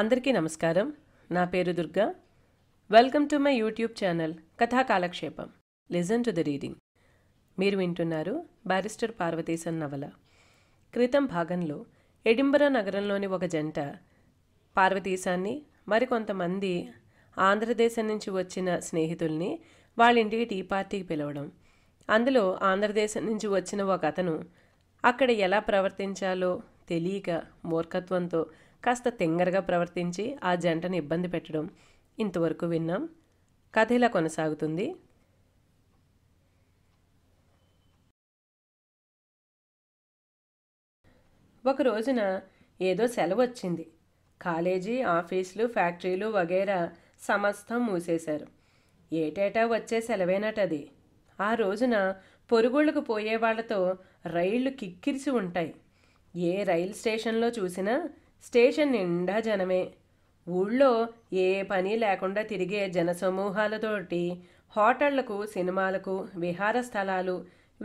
అందరికీ నమస్కారం నా పేరు Durga welcome to my YouTube channel Katha Kalakshepam listen to the reading మీరు వింటున్నారు బ్యారిస్టర్ పార్వతీసన్ నవల క్రితం భాగంలో ఎడింబరా నగరంలోని ఒక జంట పార్వతీశాన్ని మరికొంతమంది ఆంధ్రదేశం నుంచి వచ్చిన స్నేహితుల్ని వాళ్ళ టీ పార్టీకి పిలవడం అందులో ఆంధ్రదేశం నుంచి వచ్చిన ఒక అతను అక్కడ ఎలా ప్రవర్తించాలో తెలియక మూర్ఖత్వంతో కాస్త తెంగరగా ప్రవర్తించి ఆ జంటను ఇబ్బంది పెట్టడం ఇంతవరకు విన్నాం కథ ఇలా కొనసాగుతుంది ఒక రోజున ఏదో సెలవు వచ్చింది కాలేజీ ఆఫీసులు ఫ్యాక్టరీలు వగైరా సమస్తం మూసేశారు ఏటేటా వచ్చే సెలవేనటది ఆ రోజున పొరుగుళ్ళకు పోయే వాళ్లతో రైళ్లు కిక్కిరిసి ఉంటాయి ఏ రైలు స్టేషన్లో చూసినా స్టేషన్ నిండా జనమే ఊళ్ళో ఏ పని లేకుండా తిరిగే జనసమూహాలతోటి హోటళ్లకు సినిమాలకు విహార స్థలాలు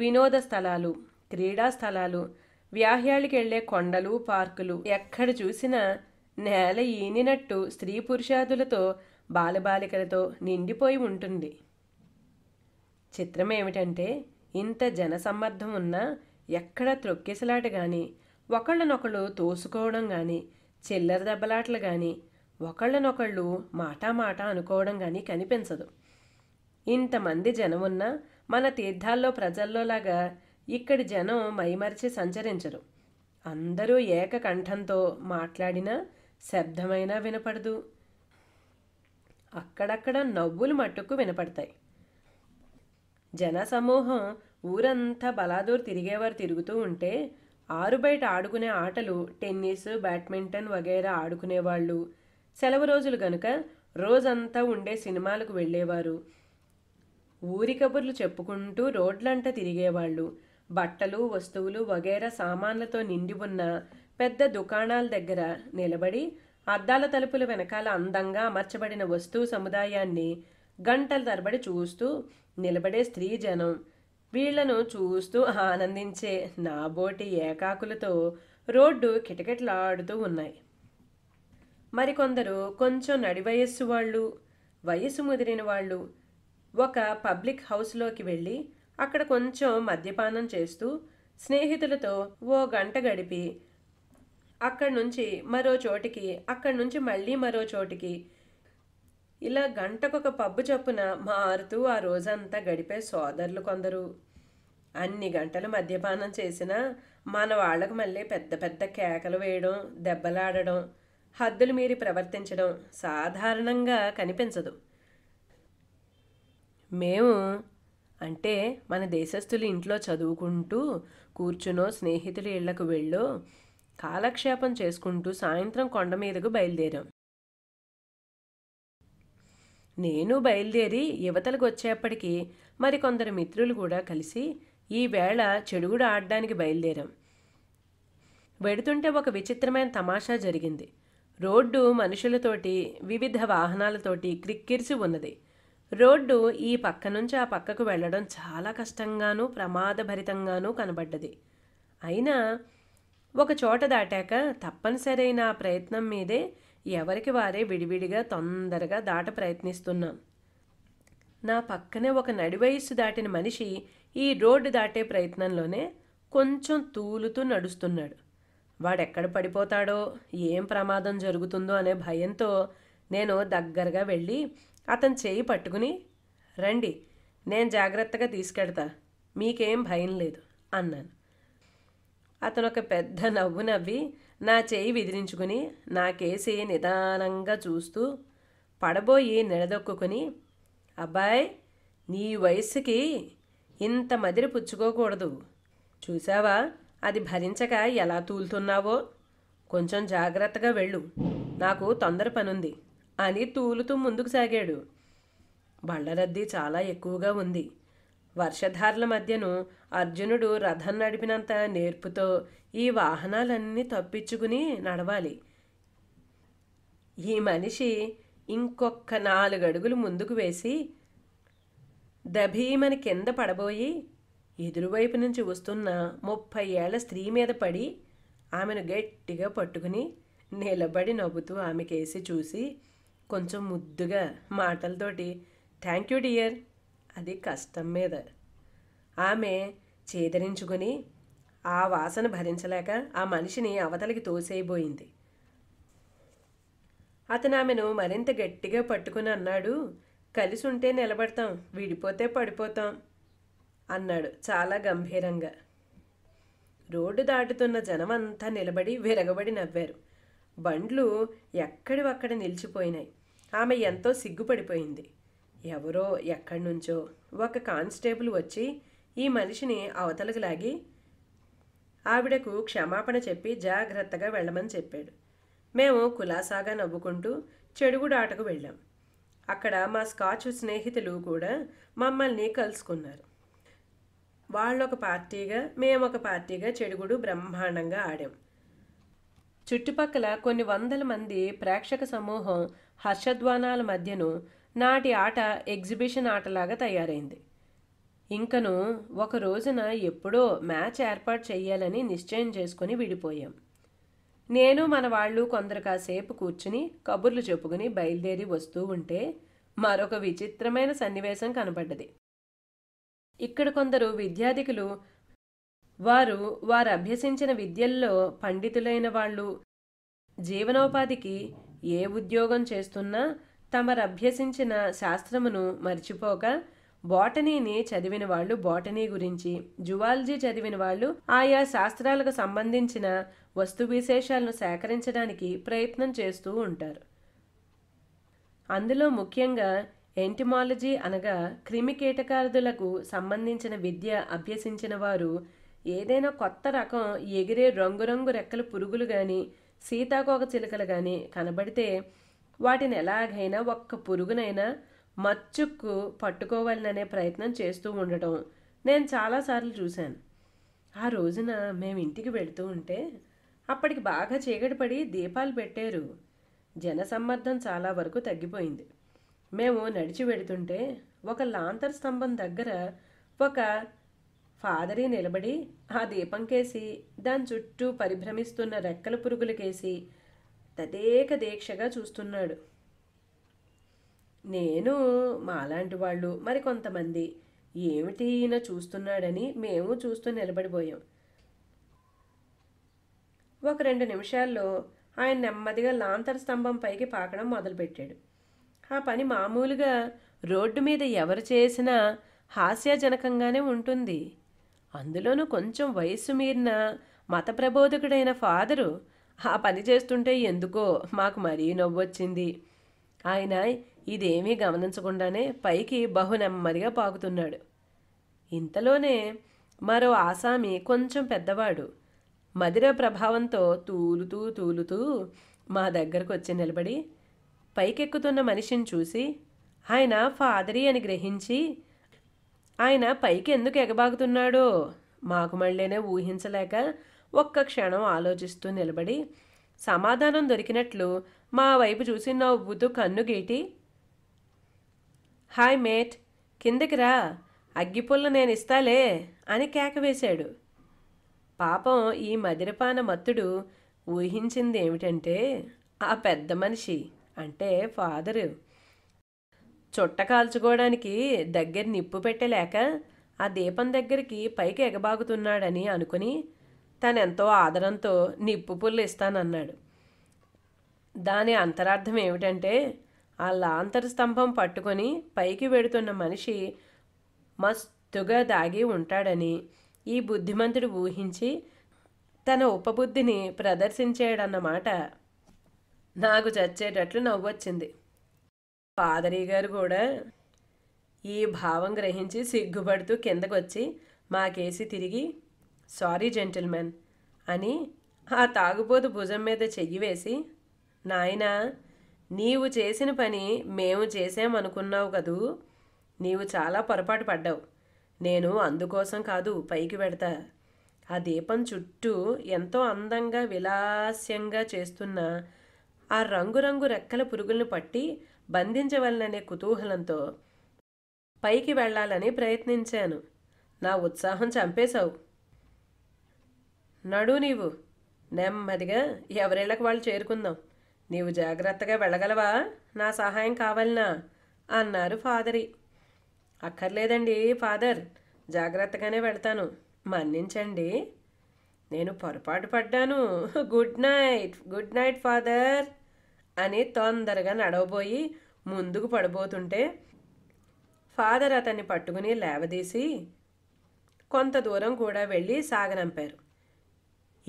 వినోద స్థలాలు క్రీడా స్థలాలు వ్యాహ్యాళికి వెళ్లే కొండలు పార్కులు ఎక్కడ చూసినా నేల ఈనినట్టు స్త్రీ పురుషాదులతో బాలబాలికలతో నిండిపోయి ఉంటుంది చిత్రం ఏమిటంటే ఇంత జనసమ్మర్థం ఉన్నా ఎక్కడ త్రొక్కిసలాట కానీ ఒకళ్ళనొకళ్ళు తోసుకోవడం కానీ చిల్లర దెబ్బలాటలు కానీ ఒకళ్ళనొకళ్ళు మాటా మాట అనుకోవడం కానీ కనిపించదు ఇంతమంది జనం ఉన్నా మన తీర్థాల్లో ప్రజల్లోలాగా ఇక్కడి జనం మైమరిచి సంచరించరు అందరూ ఏకకంఠంతో మాట్లాడినా శబ్దమైనా వినపడదు అక్కడక్కడ నవ్వులు మట్టుకు వినపడతాయి జనసమూహం ఊరంతా బలాదూర్ తిరిగేవారు తిరుగుతూ ఉంటే ఆరు బయట ఆడుకునే ఆటలు టెన్నిస్ బ్యాడ్మింటన్ వగైరా ఆడుకునేవాళ్ళు సెలవు రోజులు గనుక రోజంతా ఉండే సినిమాలకు వెళ్ళేవారు ఊరి కబుర్లు చెప్పుకుంటూ రోడ్లంట తిరిగేవాళ్ళు బట్టలు వస్తువులు వగైరా సామాన్లతో నిండి ఉన్న పెద్ద దుకాణాల దగ్గర నిలబడి అద్దాల తలుపుల వెనకాల అందంగా అమర్చబడిన వస్తువు సముదాయాన్ని గంటల తరబడి చూస్తూ నిలబడే స్త్రీ జనం వీళ్లను చూస్తూ ఆనందించే నాబోటి ఏకాకులతో రోడ్డు కిటకిటలాడుతూ ఉన్నాయి మరికొందరు కొంచెం నడి వయస్సు వాళ్ళు వయసు ముదిరిన వాళ్ళు ఒక పబ్లిక్ హౌస్లోకి వెళ్ళి అక్కడ కొంచెం మద్యపానం చేస్తూ స్నేహితులతో ఓ గంట గడిపి అక్కడి నుంచి మరో చోటికి అక్కడి నుంచి మళ్ళీ మరో చోటికి ఇలా గంటకొక పబ్బు చొప్పున మారుతూ ఆ రోజంతా గడిపే సోదరులు కొందరు అన్ని గంటలు మద్యపానం చేసినా మన వాళ్ళకు మళ్ళీ పెద్ద పెద్ద కేకలు వేయడం దెబ్బలాడడం హద్దులు మీరి ప్రవర్తించడం సాధారణంగా కనిపించదు మేము అంటే మన దేశస్థులు ఇంట్లో చదువుకుంటూ కూర్చునో స్నేహితులు ఇళ్లకు వెళ్ళో కాలక్షేపం చేసుకుంటూ సాయంత్రం కొండ మీదకు బయలుదేరాం నేను బయలుదేరి యువతలకు వచ్చేప్పటికి మరికొందరు మిత్రులు కూడా కలిసి ఈ వేళ చెడుగుడు ఆడడానికి బయలుదేరాం వెడుతుంటే ఒక విచిత్రమైన తమాషా జరిగింది రోడ్డు మనుషులతోటి వివిధ వాహనాలతోటి క్రిక్కిరిసి ఉన్నది రోడ్డు ఈ పక్క నుంచి ఆ పక్కకు వెళ్ళడం చాలా కష్టంగానూ ప్రమాదభరితంగానూ కనబడ్డది అయినా ఒక చోట దాటాక తప్పనిసరైన ఆ ప్రయత్నం మీదే ఎవరికి వారే విడివిడిగా తొందరగా దాట ప్రయత్నిస్తున్నాం నా పక్కనే ఒక నడివయస్సు దాటిన మనిషి ఈ రోడ్డు దాటే ప్రయత్నంలోనే కొంచెం తూలుతూ నడుస్తున్నాడు వాడెక్కడ పడిపోతాడో ఏం ప్రమాదం జరుగుతుందో అనే భయంతో నేను దగ్గరగా వెళ్ళి అతను చేయి పట్టుకుని రండి నేను జాగ్రత్తగా తీసుకెడతా మీకేం భయం లేదు అన్నాను అతను ఒక పెద్ద నవ్వు నవ్వి నా చేయి నా నాకేసి నిదానంగా చూస్తూ పడబోయి నిలదొక్కుని అబ్బాయ్ నీ వయస్సుకి ఇంత మదిరి పుచ్చుకోకూడదు చూసావా అది భరించక ఎలా తూలుతున్నావో కొంచెం జాగ్రత్తగా వెళ్ళు నాకు తొందర పనుంది అని తూలుతూ ముందుకు సాగాడు బళ్ళ రద్దీ చాలా ఎక్కువగా ఉంది వర్షధారల మధ్యను అర్జునుడు రథం నడిపినంత నేర్పుతో ఈ వాహనాలన్నీ తప్పించుకుని నడవాలి ఈ మనిషి ఇంకొక నాలుగడుగులు ముందుకు వేసి దభీమని కింద పడబోయి ఎదురువైపు నుంచి వస్తున్న ముప్పై ఏళ్ల స్త్రీ మీద పడి ఆమెను గట్టిగా పట్టుకుని నిలబడి నవ్వుతూ ఆమెకేసి చూసి కొంచెం ముద్దుగా మాటలతోటి థ్యాంక్ యూ డియర్ అది కష్టం మీద ఆమె చేదరించుకుని ఆ వాసన భరించలేక ఆ మనిషిని అవతలికి తోసేయబోయింది అతను ఆమెను మరింత గట్టిగా పట్టుకుని అన్నాడు కలిసి ఉంటే నిలబడతాం విడిపోతే పడిపోతాం అన్నాడు చాలా గంభీరంగా రోడ్డు దాటుతున్న జనం అంతా నిలబడి విరగబడి నవ్వారు బండ్లు ఎక్కడివక్కడ నిలిచిపోయినాయి ఆమె ఎంతో సిగ్గుపడిపోయింది ఎవరో ఎక్కడి నుంచో ఒక కానిస్టేబుల్ వచ్చి ఈ మనిషిని అవతలకు లాగి ఆవిడకు క్షమాపణ చెప్పి జాగ్రత్తగా వెళ్ళమని చెప్పాడు మేము కులాసాగా నవ్వుకుంటూ చెడుగుడాటకు వెళ్ళాం అక్కడ మా స్కాచ్ స్నేహితులు కూడా మమ్మల్ని కలుసుకున్నారు వాళ్ళొక పార్టీగా మేమొక పార్టీగా చెడుగుడు బ్రహ్మాండంగా ఆడాం చుట్టుపక్కల కొన్ని వందల మంది ప్రేక్షక సమూహం హర్షధ్వానాల మధ్యను నాటి ఆట ఎగ్జిబిషన్ ఆటలాగా తయారైంది ఇంకను ఒక రోజున ఎప్పుడో మ్యాచ్ ఏర్పాటు చేయాలని నిశ్చయం చేసుకుని విడిపోయాం నేను మన వాళ్ళు కొందరు కాసేపు కూర్చుని కబుర్లు చెప్పుకుని బయలుదేరి వస్తూ ఉంటే మరొక విచిత్రమైన సన్నివేశం కనబడ్డది ఇక్కడ కొందరు విద్యార్థికులు వారు వారు అభ్యసించిన విద్యల్లో పండితులైన వాళ్ళు జీవనోపాధికి ఏ ఉద్యోగం చేస్తున్నా తమరభ్యసించిన శాస్త్రమును మర్చిపోక బాటనీని చదివిన వాళ్ళు బాటనీ గురించి జువాలజీ చదివిన వాళ్ళు ఆయా శాస్త్రాలకు సంబంధించిన వస్తు విశేషాలను సేకరించడానికి ప్రయత్నం చేస్తూ ఉంటారు అందులో ముఖ్యంగా ఎంటిమాలజీ అనగా క్రిమి కీటకార్థులకు సంబంధించిన విద్య అభ్యసించిన వారు ఏదైనా కొత్త రకం ఎగిరే రంగురంగు రెక్కల పురుగులు కానీ సీతాకోక చిలుకలు కానీ కనబడితే వాటిని ఎలాగైనా ఒక్క పురుగునైనా మచ్చుకు పట్టుకోవాలననే ప్రయత్నం చేస్తూ ఉండటం నేను చాలాసార్లు చూశాను ఆ రోజున మేము ఇంటికి వెళుతూ ఉంటే అప్పటికి బాగా చీకటి పడి దీపాలు పెట్టారు జనసమ్మర్దం చాలా వరకు తగ్గిపోయింది మేము నడిచి వెళుతుంటే ఒక లాంతర్ స్తంభం దగ్గర ఒక ఫాదరి నిలబడి ఆ దీపం కేసి దాని చుట్టూ పరిభ్రమిస్తున్న రెక్కల కేసి తదేక దీక్షగా చూస్తున్నాడు నేను మాలాంటి వాళ్ళు మరికొంతమంది ఏమిటి ఈయన చూస్తున్నాడని మేము చూస్తూ నిలబడిపోయాం ఒక రెండు నిమిషాల్లో ఆయన నెమ్మదిగా లాంతర్ స్తంభం పైకి పాకడం మొదలుపెట్టాడు ఆ పని మామూలుగా రోడ్డు మీద ఎవరు చేసినా హాస్యజనకంగానే ఉంటుంది అందులోనూ కొంచెం వయస్సు మీరిన మత ప్రబోధకుడైన ఫాదరు ఆ పని చేస్తుంటే ఎందుకో మాకు మరీ నవ్వొచ్చింది ఆయన ఇదేమీ గమనించకుండానే పైకి బహు నెమ్మదిగా పాకుతున్నాడు ఇంతలోనే మరో ఆసామి కొంచెం పెద్దవాడు మదిర ప్రభావంతో తూలుతూ తూలుతూ మా దగ్గరకు వచ్చి నిలబడి పైకెక్కుతున్న మనిషిని చూసి ఆయన ఫాదరీ అని గ్రహించి ఆయన పైకి ఎందుకు ఎగబాగుతున్నాడో మాకు మళ్ళీనే ఊహించలేక ఒక్క క్షణం ఆలోచిస్తూ నిలబడి సమాధానం దొరికినట్లు మా వైపు చూసి నవ్వుతూ గేటి హాయ్ మేట్ కిందకి రా అగ్గిపుల్ల నేను ఇస్తాలే అని కేక వేశాడు పాపం ఈ మదిరపాన మత్తుడు ఊహించింది ఏమిటంటే ఆ పెద్ద మనిషి అంటే ఫాదరు చుట్ట కాల్చుకోవడానికి దగ్గర నిప్పు పెట్టలేక ఆ దీపం దగ్గరికి పైకి ఎగబాగుతున్నాడని అనుకుని తనెంతో ఆదరంతో నిప్పు పుల్లు ఇస్తానన్నాడు దాని అంతరార్థం ఏమిటంటే ఆ లాంతర స్తంభం పట్టుకొని పైకి వెడుతున్న మనిషి మస్తుగా దాగి ఉంటాడని ఈ బుద్ధిమంతుడు ఊహించి తన ఉపబుద్ధిని ప్రదర్శించాడన్నమాట నాకు చచ్చేటట్లు నవ్వొచ్చింది పాదరి గారు కూడా ఈ భావం గ్రహించి సిగ్గుపడుతూ కిందకొచ్చి మాకేసి తిరిగి సారీ జెంటిల్మెన్ అని ఆ తాగుబోతు భుజం మీద చెయ్యి వేసి నాయనా నీవు చేసిన పని మేము చేసామనుకున్నావు కదూ నీవు చాలా పొరపాటు పడ్డావు నేను అందుకోసం కాదు పైకి పెడతా ఆ దీపం చుట్టూ ఎంతో అందంగా విలాస్యంగా చేస్తున్న ఆ రంగురంగు రెక్కల పురుగులను పట్టి బంధించవలననే కుతూహలంతో పైకి వెళ్ళాలని ప్రయత్నించాను నా ఉత్సాహం చంపేశావు నడు నీవు నెమ్మదిగా ఎవరిళ్ళకి వాళ్ళు చేరుకుందాం నీవు జాగ్రత్తగా వెళ్ళగలవా నా సహాయం కావాలనా అన్నారు ఫాదరి అక్కర్లేదండి ఫాదర్ జాగ్రత్తగానే వెళ్తాను మన్నించండి నేను పొరపాటు పడ్డాను good night good night father అని తొందరగా నడవబోయి ముందుకు పడబోతుంటే ఫాదర్ అతన్ని పట్టుకుని లేవదీసి కొంత దూరం కూడా వెళ్ళి సాగనంపారు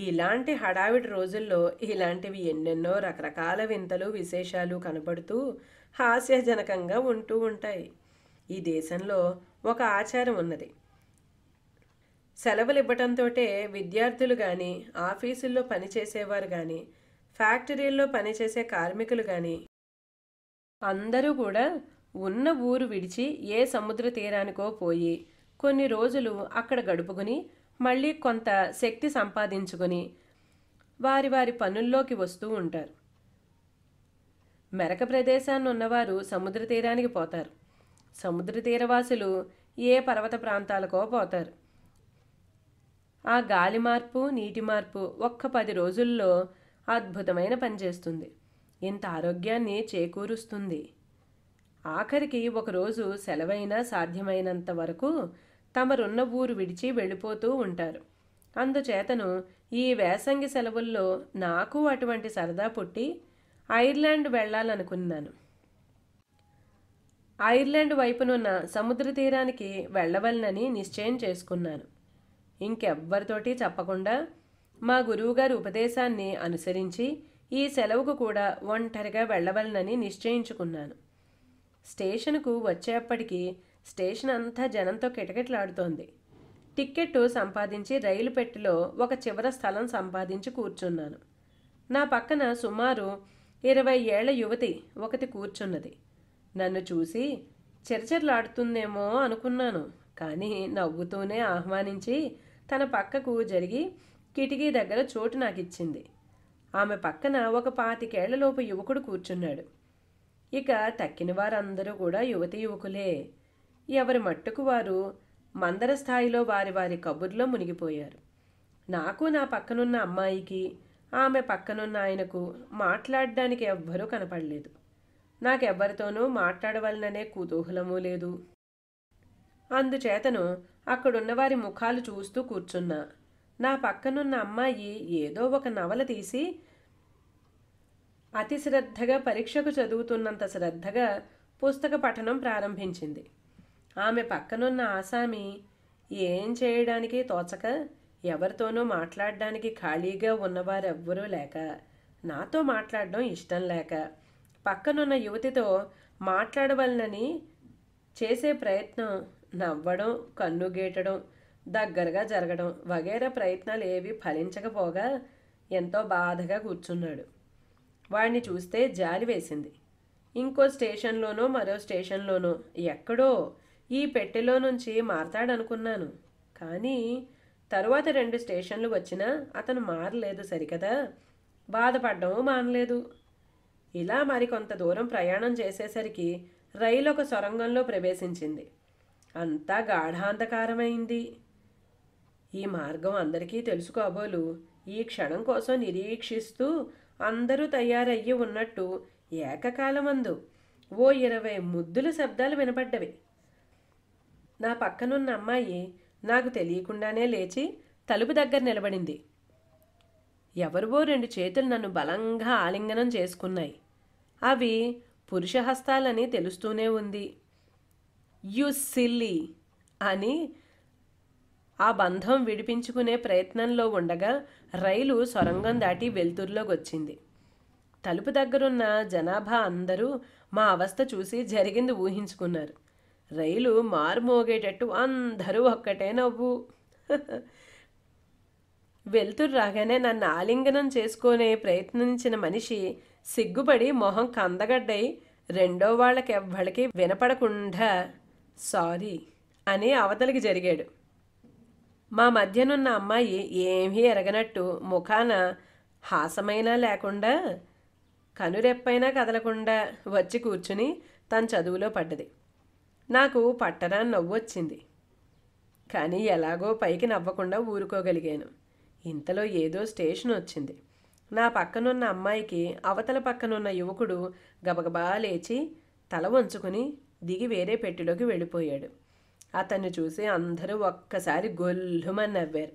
ఇలాంటి హడావిడి రోజుల్లో ఇలాంటివి ఎన్నెన్నో రకరకాల వింతలు విశేషాలు కనబడుతూ హాస్యజనకంగా ఉంటూ ఉంటాయి ఈ దేశంలో ఒక ఆచారం ఉన్నది సెలవులు ఇవ్వటంతో విద్యార్థులు కానీ ఆఫీసుల్లో పనిచేసేవారు కానీ ఫ్యాక్టరీల్లో పనిచేసే కార్మికులు కానీ అందరూ కూడా ఉన్న ఊరు విడిచి ఏ సముద్ర తీరానికో పోయి కొన్ని రోజులు అక్కడ గడుపుకుని మళ్ళీ కొంత శక్తి సంపాదించుకొని వారి వారి పనుల్లోకి వస్తూ ఉంటారు మెరక ప్రదేశాన్ని ఉన్నవారు సముద్ర తీరానికి పోతారు సముద్ర తీరవాసులు ఏ పర్వత ప్రాంతాలకో పోతారు ఆ గాలి మార్పు నీటి మార్పు ఒక్క పది రోజుల్లో అద్భుతమైన పనిచేస్తుంది ఇంత ఆరోగ్యాన్ని చేకూరుస్తుంది ఆఖరికి ఒకరోజు సెలవైన సాధ్యమైనంత వరకు తమరున్న ఊరు విడిచి వెళ్ళిపోతూ ఉంటారు అందుచేతను ఈ వేసంగి సెలవుల్లో నాకు అటువంటి సరదా పుట్టి ఐర్లాండ్ వెళ్ళాలనుకున్నాను ఐర్లాండ్ వైపునున్న సముద్ర తీరానికి వెళ్ళవలనని నిశ్చయం చేసుకున్నాను ఇంకెవ్వరితోటి చెప్పకుండా మా గురువుగారి ఉపదేశాన్ని అనుసరించి ఈ సెలవుకు కూడా ఒంటరిగా వెళ్ళవలనని నిశ్చయించుకున్నాను స్టేషన్కు వచ్చేప్పటికీ స్టేషన్ అంతా జనంతో కిటకిటలాడుతోంది టిక్కెట్టు సంపాదించి రైలు పెట్టెలో ఒక చివర స్థలం సంపాదించి కూర్చున్నాను నా పక్కన సుమారు ఇరవై ఏళ్ల యువతి ఒకటి కూర్చున్నది నన్ను చూసి చిరచిరలాడుతుందేమో అనుకున్నాను కానీ నవ్వుతూనే ఆహ్వానించి తన పక్కకు జరిగి కిటికీ దగ్గర చోటు నాకిచ్చింది ఆమె పక్కన ఒక పాతికేళ్లలోపు యువకుడు కూర్చున్నాడు ఇక తక్కిన వారందరూ కూడా యువతి యువకులే ఎవరి మట్టుకు వారు మందర స్థాయిలో వారి వారి కబుర్లో మునిగిపోయారు నాకు నా పక్కనున్న అమ్మాయికి ఆమె పక్కనున్న ఆయనకు మాట్లాడడానికి ఎవ్వరూ కనపడలేదు నాకెవ్వరితోనూ మాట్లాడవలననే కుతూహలమూ లేదు అందుచేతను అక్కడున్న వారి ముఖాలు చూస్తూ కూర్చున్నా నా పక్కనున్న అమ్మాయి ఏదో ఒక నవల తీసి అతి శ్రద్ధగా పరీక్షకు చదువుతున్నంత శ్రద్ధగా పుస్తక పఠనం ప్రారంభించింది ఆమె పక్కనున్న ఆసామి ఏం చేయడానికి తోచక ఎవరితోనూ మాట్లాడడానికి ఖాళీగా ఉన్నవారెవ్వరూ లేక నాతో మాట్లాడడం ఇష్టం లేక పక్కనున్న యువతితో మాట్లాడవలనని చేసే ప్రయత్నం నవ్వడం గీటడం దగ్గరగా జరగడం వగేరా ప్రయత్నాలు ఏవి ఫలించకపోగా ఎంతో బాధగా కూర్చున్నాడు వాడిని చూస్తే జాలి వేసింది ఇంకో స్టేషన్లోనో మరో స్టేషన్లోనో ఎక్కడో ఈ పెట్టెలో నుంచి మారతాడనుకున్నాను కానీ తరువాత రెండు స్టేషన్లు వచ్చినా అతను మారలేదు సరికదా బాధపడడం మానలేదు ఇలా మరికొంత దూరం ప్రయాణం చేసేసరికి రైలు ఒక సొరంగంలో ప్రవేశించింది అంతా గాఢాంధకారమైంది ఈ మార్గం అందరికీ తెలుసు కాబోలు ఈ క్షణం కోసం నిరీక్షిస్తూ అందరూ తయారయ్యి ఉన్నట్టు ఏకకాలమందు ఓ ఇరవై ముద్దుల శబ్దాలు వినపడ్డవి నా పక్కనున్న అమ్మాయి నాకు తెలియకుండానే లేచి తలుపు దగ్గర నిలబడింది ఎవరివో రెండు చేతులు నన్ను బలంగా ఆలింగనం చేసుకున్నాయి అవి పురుషహస్తాలని తెలుస్తూనే ఉంది యు సిల్లీ అని ఆ బంధం విడిపించుకునే ప్రయత్నంలో ఉండగా రైలు సొరంగం దాటి వెలుతురులోకి వచ్చింది తలుపు దగ్గరున్న జనాభా అందరూ మా అవస్థ చూసి జరిగింది ఊహించుకున్నారు రైలు మారుమోగేటట్టు అందరూ ఒక్కటే నవ్వు వెళ్తురు రాగానే నన్ను ఆలింగనం చేసుకునే ప్రయత్నించిన మనిషి సిగ్గుపడి మొహం కందగడ్డై రెండో వాళ్ళకెవ్వడికి వినపడకుండా సారీ అని అవతలికి జరిగాడు మా మధ్యనున్న అమ్మాయి ఏమీ ఎరగనట్టు ముఖాన హాసమైనా లేకుండా కనురెప్పైనా కదలకుండా వచ్చి కూర్చుని తన చదువులో పడ్డది నాకు పట్టరాని నవ్వు వచ్చింది కానీ ఎలాగో పైకి నవ్వకుండా ఊరుకోగలిగాను ఇంతలో ఏదో స్టేషన్ వచ్చింది నా పక్కనున్న అమ్మాయికి అవతల పక్కనున్న యువకుడు గబగబా లేచి తల వంచుకుని దిగి వేరే పెట్టెలోకి వెళ్ళిపోయాడు అతన్ని చూసి అందరూ ఒక్కసారి గొల్లుమని నవ్వారు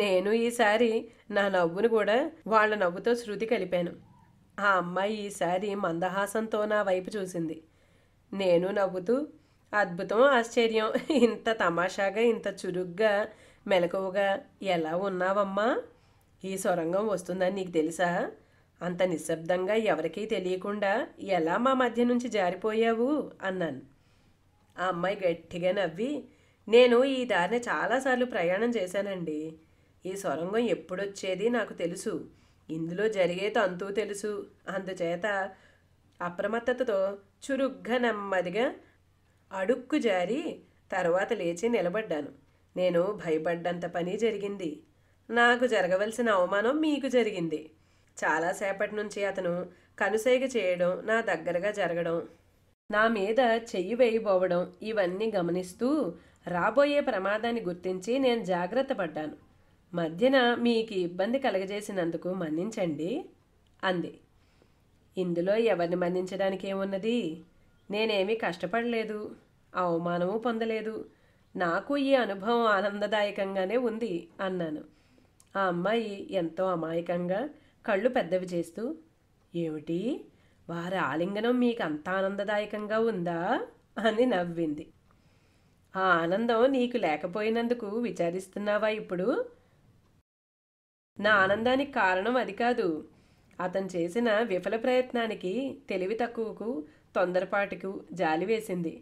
నేను ఈసారి నా నవ్వును కూడా వాళ్ళ నవ్వుతో శృతి కలిపాను ఆ అమ్మాయి ఈసారి మందహాసంతో నా వైపు చూసింది నేను నవ్వుతూ అద్భుతం ఆశ్చర్యం ఇంత తమాషాగా ఇంత చురుగ్గా మెలకువగా ఎలా ఉన్నావమ్మా ఈ సొరంగం వస్తుందని నీకు తెలుసా అంత నిశ్శబ్దంగా ఎవరికీ తెలియకుండా ఎలా మా మధ్య నుంచి జారిపోయావు అన్నాను ఆ అమ్మాయి గట్టిగా నవ్వి నేను ఈ దారిని చాలాసార్లు ప్రయాణం చేశానండి ఈ సొరంగం ఎప్పుడొచ్చేది నాకు తెలుసు ఇందులో జరిగే తంతు తెలుసు అందుచేత అప్రమత్తతతో చురుగ్గా నెమ్మదిగా అడుక్కు జారి తర్వాత లేచి నిలబడ్డాను నేను భయపడ్డంత పని జరిగింది నాకు జరగవలసిన అవమానం మీకు జరిగింది చాలాసేపటి నుంచి అతను కనుసైగ చేయడం నా దగ్గరగా జరగడం నా మీద చెయ్యి వేయబోవడం ఇవన్నీ గమనిస్తూ రాబోయే ప్రమాదాన్ని గుర్తించి నేను జాగ్రత్త పడ్డాను మధ్యన మీకు ఇబ్బంది కలగజేసినందుకు మన్నించండి అంది ఇందులో ఎవరిని మన్నించడానికి ఏమున్నది నేనేమీ కష్టపడలేదు అవమానము పొందలేదు నాకు ఈ అనుభవం ఆనందదాయకంగానే ఉంది అన్నాను ఆ అమ్మాయి ఎంతో అమాయకంగా కళ్ళు పెద్దవి చేస్తూ ఏమిటి వారి ఆలింగనం మీకు అంత ఆనందదాయకంగా ఉందా అని నవ్వింది ఆ ఆనందం నీకు లేకపోయినందుకు విచారిస్తున్నావా ఇప్పుడు నా ఆనందానికి కారణం అది కాదు అతను చేసిన విఫల ప్రయత్నానికి తెలివి తక్కువకు తొందరపాటుకు జాలి వేసింది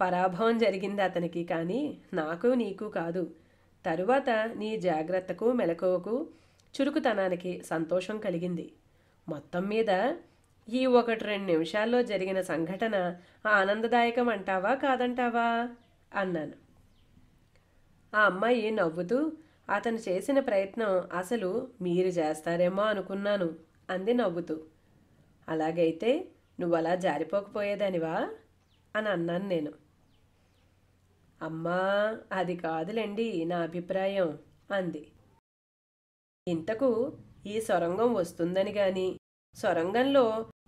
పరాభవం జరిగింది అతనికి కానీ నాకు నీకు కాదు తరువాత నీ జాగ్రత్తకు మెలకువకు చురుకుతనానికి సంతోషం కలిగింది మొత్తం మీద ఈ ఒకటి రెండు నిమిషాల్లో జరిగిన సంఘటన ఆనందదాయకం అంటావా కాదంటావా అన్నాను ఆ అమ్మాయి నవ్వుతూ అతను చేసిన ప్రయత్నం అసలు మీరు చేస్తారేమో అనుకున్నాను అంది నవ్వుతూ అలాగైతే నువ్వు అలా జారిపోకపోయేదానివా అని అన్నాను నేను అమ్మా అది కాదులేండి నా అభిప్రాయం అంది ఇంతకు ఈ సొరంగం వస్తుందని కానీ సొరంగంలో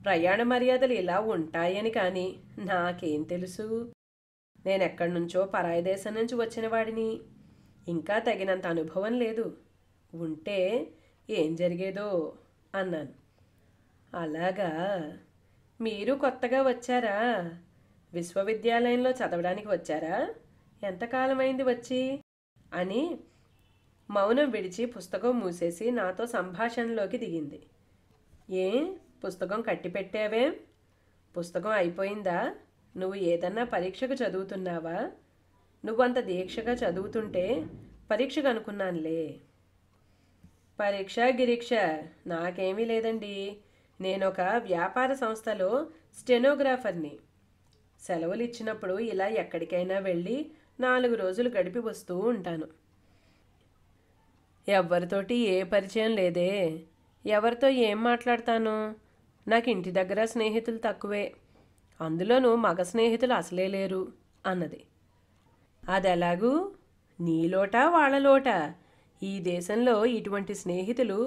ప్రయాణ మర్యాదలు ఇలా ఉంటాయని కానీ నాకేం తెలుసు నేనెక్కడి నుంచో పరాయ దేశం నుంచి వచ్చిన వాడిని ఇంకా తగినంత అనుభవం లేదు ఉంటే ఏం జరిగేదో అన్నాను అలాగా మీరు కొత్తగా వచ్చారా విశ్వవిద్యాలయంలో చదవడానికి వచ్చారా ఎంతకాలమైంది వచ్చి అని మౌనం విడిచి పుస్తకం మూసేసి నాతో సంభాషణలోకి దిగింది ఏ పుస్తకం కట్టిపెట్టావే పుస్తకం అయిపోయిందా నువ్వు ఏదన్నా పరీక్షకు చదువుతున్నావా నువ్వంత దీక్షగా చదువుతుంటే పరీక్షకు అనుకున్నానులే పరీక్ష గిరీక్ష నాకేమీ లేదండి నేను ఒక వ్యాపార సంస్థలో స్టెనోగ్రాఫర్ని సెలవులు ఇచ్చినప్పుడు ఇలా ఎక్కడికైనా వెళ్ళి నాలుగు రోజులు గడిపి వస్తూ ఉంటాను ఎవరితోటి ఏ పరిచయం లేదే ఎవరితో ఏం మాట్లాడతాను నాకు ఇంటి దగ్గర స్నేహితులు తక్కువే అందులోనూ మగ స్నేహితులు అసలే లేరు అన్నది అది ఎలాగూ నీలోటా వాళ్ళలోటా ఈ దేశంలో ఇటువంటి స్నేహితులు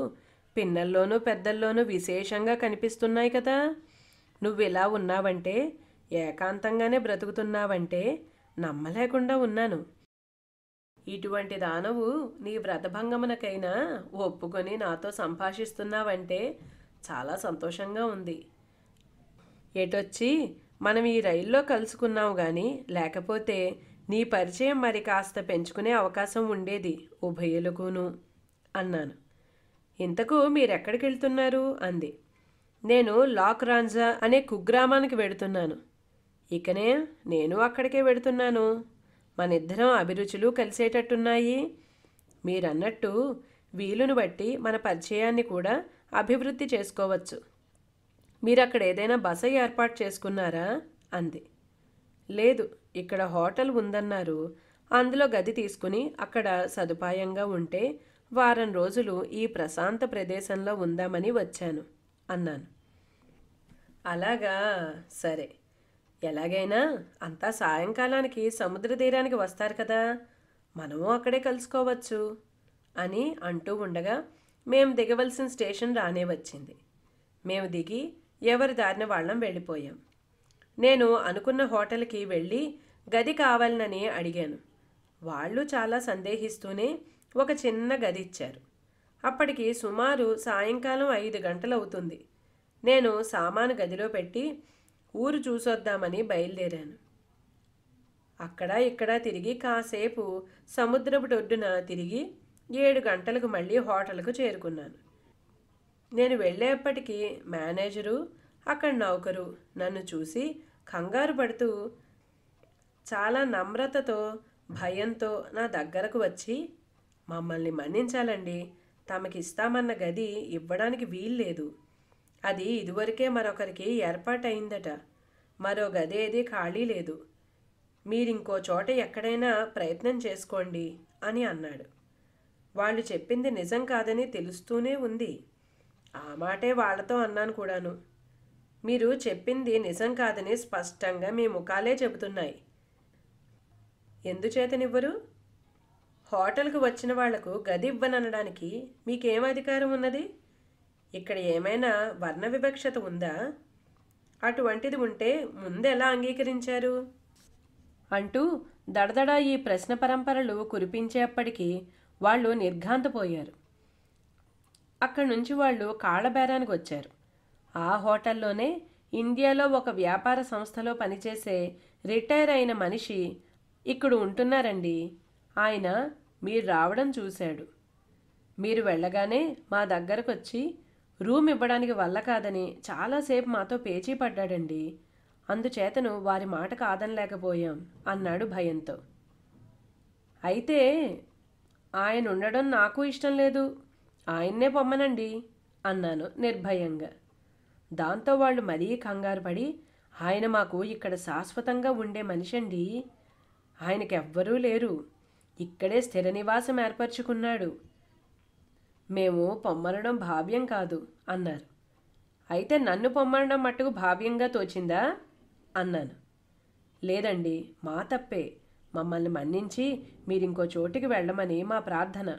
పిన్నల్లోనూ పెద్దల్లోనూ విశేషంగా కనిపిస్తున్నాయి కదా నువ్వు ఇలా ఉన్నావంటే ఏకాంతంగానే బ్రతుకుతున్నావంటే నమ్మలేకుండా ఉన్నాను ఇటువంటి దానవు నీ వ్రతభంగమునకైనా ఒప్పుకొని నాతో సంభాషిస్తున్నావంటే చాలా సంతోషంగా ఉంది ఎటొచ్చి మనం ఈ రైల్లో కలుసుకున్నాం కానీ లేకపోతే నీ పరిచయం మరి కాస్త పెంచుకునే అవకాశం ఉండేది ఉభయులకును అన్నాను ఇంతకు మీరెక్కడికి వెళ్తున్నారు అంది నేను లాక్ రాంజా అనే కుగ్రామానికి వెడుతున్నాను ఇకనే నేను అక్కడికే వెడుతున్నాను మన ఇద్దరం అభిరుచులు కలిసేటట్టున్నాయి మీరన్నట్టు వీలును బట్టి మన పరిచయాన్ని కూడా అభివృద్ధి చేసుకోవచ్చు మీరు అక్కడ ఏదైనా బస ఏర్పాటు చేసుకున్నారా అంది లేదు ఇక్కడ హోటల్ ఉందన్నారు అందులో గది తీసుకుని అక్కడ సదుపాయంగా ఉంటే వారం రోజులు ఈ ప్రశాంత ప్రదేశంలో ఉందామని వచ్చాను అన్నాను అలాగా సరే ఎలాగైనా అంతా సాయంకాలానికి సముద్ర తీరానికి వస్తారు కదా మనము అక్కడే కలుసుకోవచ్చు అని అంటూ ఉండగా మేము దిగవలసిన స్టేషన్ రానే వచ్చింది మేము దిగి ఎవరి దారిన వాళ్ళం వెళ్ళిపోయాం నేను అనుకున్న హోటల్కి వెళ్ళి గది కావాలనని అడిగాను వాళ్ళు చాలా సందేహిస్తూనే ఒక చిన్న గది ఇచ్చారు అప్పటికి సుమారు సాయంకాలం ఐదు గంటలవుతుంది నేను సామాను గదిలో పెట్టి ఊరు చూసొద్దామని బయలుదేరాను అక్కడ ఇక్కడ తిరిగి కాసేపు సముద్రపు తిరిగి ఏడు గంటలకు మళ్ళీ హోటల్కు చేరుకున్నాను నేను వెళ్ళేప్పటికీ మేనేజరు అక్కడ నౌకరు నన్ను చూసి కంగారు పడుతూ చాలా నమ్రతతో భయంతో నా దగ్గరకు వచ్చి మమ్మల్ని మన్నించాలండి తమకిస్తామన్న గది ఇవ్వడానికి వీల్లేదు అది ఇదివరకే మరొకరికి ఏర్పాటైందట మరో గదేది ఖాళీ లేదు మీరింకో చోట ఎక్కడైనా ప్రయత్నం చేసుకోండి అని అన్నాడు వాళ్ళు చెప్పింది నిజం కాదని తెలుస్తూనే ఉంది ఆ మాటే వాళ్లతో అన్నాను కూడాను మీరు చెప్పింది నిజం కాదని స్పష్టంగా మీ ముఖాలే చెబుతున్నాయి ఎందుచేతనివ్వరు హోటల్కు వచ్చిన వాళ్లకు గది ఇవ్వననడానికి మీకేం అధికారం ఉన్నది ఇక్కడ ఏమైనా వర్ణ వివక్షత ఉందా అటువంటిది ఉంటే ముందెలా అంగీకరించారు అంటూ దడదడ ఈ ప్రశ్న పరంపరలు కురిపించేప్పటికీ వాళ్ళు నిర్ఘాంతపోయారు అక్కడి నుంచి వాళ్ళు కాళ్ళబేరానికి వచ్చారు ఆ హోటల్లోనే ఇండియాలో ఒక వ్యాపార సంస్థలో పనిచేసే రిటైర్ అయిన మనిషి ఇక్కడ ఉంటున్నారండి ఆయన మీరు రావడం చూశాడు మీరు వెళ్ళగానే మా దగ్గరకు వచ్చి రూమ్ ఇవ్వడానికి వల్ల కాదని చాలాసేపు మాతో పేచీ పడ్డాడండి అందుచేతను వారి మాట కాదనలేకపోయాం అన్నాడు భయంతో అయితే ఆయన ఉండడం నాకు ఇష్టం లేదు ఆయన్నే పొమ్మనండి అన్నాను నిర్భయంగా దాంతో వాళ్ళు మరీ కంగారు ఆయన మాకు ఇక్కడ శాశ్వతంగా ఉండే మనిషండి ఆయనకెవ్వరూ లేరు ఇక్కడే స్థిర నివాసం ఏర్పరచుకున్నాడు మేము పొమ్మనడం భావ్యం కాదు అన్నారు అయితే నన్ను పొమ్మనడం మట్టుకు భావ్యంగా తోచిందా అన్నాను లేదండి మా తప్పే మమ్మల్ని మన్నించి మీరింకో చోటికి వెళ్ళమని మా ప్రార్థన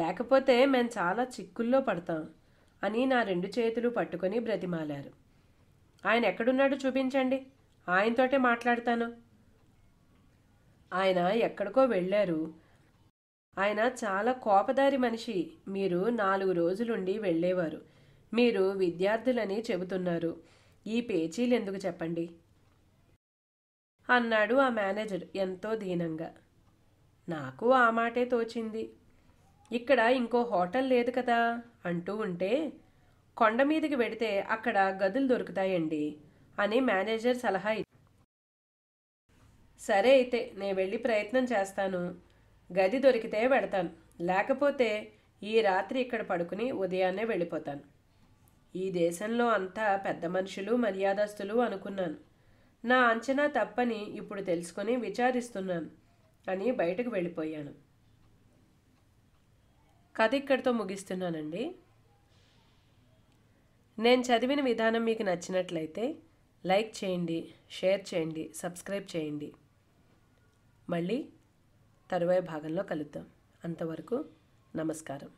లేకపోతే మేం చాలా చిక్కుల్లో పడతాం అని నా రెండు చేతులు పట్టుకొని బ్రతిమాలారు ఆయన ఎక్కడున్నాడో చూపించండి ఆయనతోటే మాట్లాడతాను ఆయన ఎక్కడికో వెళ్ళారు ఆయన చాలా కోపదారి మనిషి మీరు నాలుగు రోజులుండి వెళ్ళేవారు మీరు విద్యార్థులని చెబుతున్నారు ఈ పేచీలు ఎందుకు చెప్పండి అన్నాడు ఆ మేనేజర్ ఎంతో దీనంగా నాకు ఆ మాటే తోచింది ఇక్కడ ఇంకో హోటల్ లేదు కదా అంటూ ఉంటే కొండ మీదకి వెడితే అక్కడ గదులు దొరుకుతాయండి అని మేనేజర్ సలహా సరే అయితే నేను వెళ్ళి ప్రయత్నం చేస్తాను గది దొరికితే పెడతాను లేకపోతే ఈ రాత్రి ఇక్కడ పడుకుని ఉదయాన్నే వెళ్ళిపోతాను ఈ దేశంలో అంతా పెద్ద మనుషులు మర్యాదస్తులు అనుకున్నాను నా అంచనా తప్పని ఇప్పుడు తెలుసుకొని విచారిస్తున్నాను అని బయటకు వెళ్ళిపోయాను కథ ఇక్కడితో ముగిస్తున్నానండి నేను చదివిన విధానం మీకు నచ్చినట్లయితే లైక్ చేయండి షేర్ చేయండి సబ్స్క్రైబ్ చేయండి మళ్ళీ తరువాయి భాగంలో కలుద్దాం అంతవరకు నమస్కారం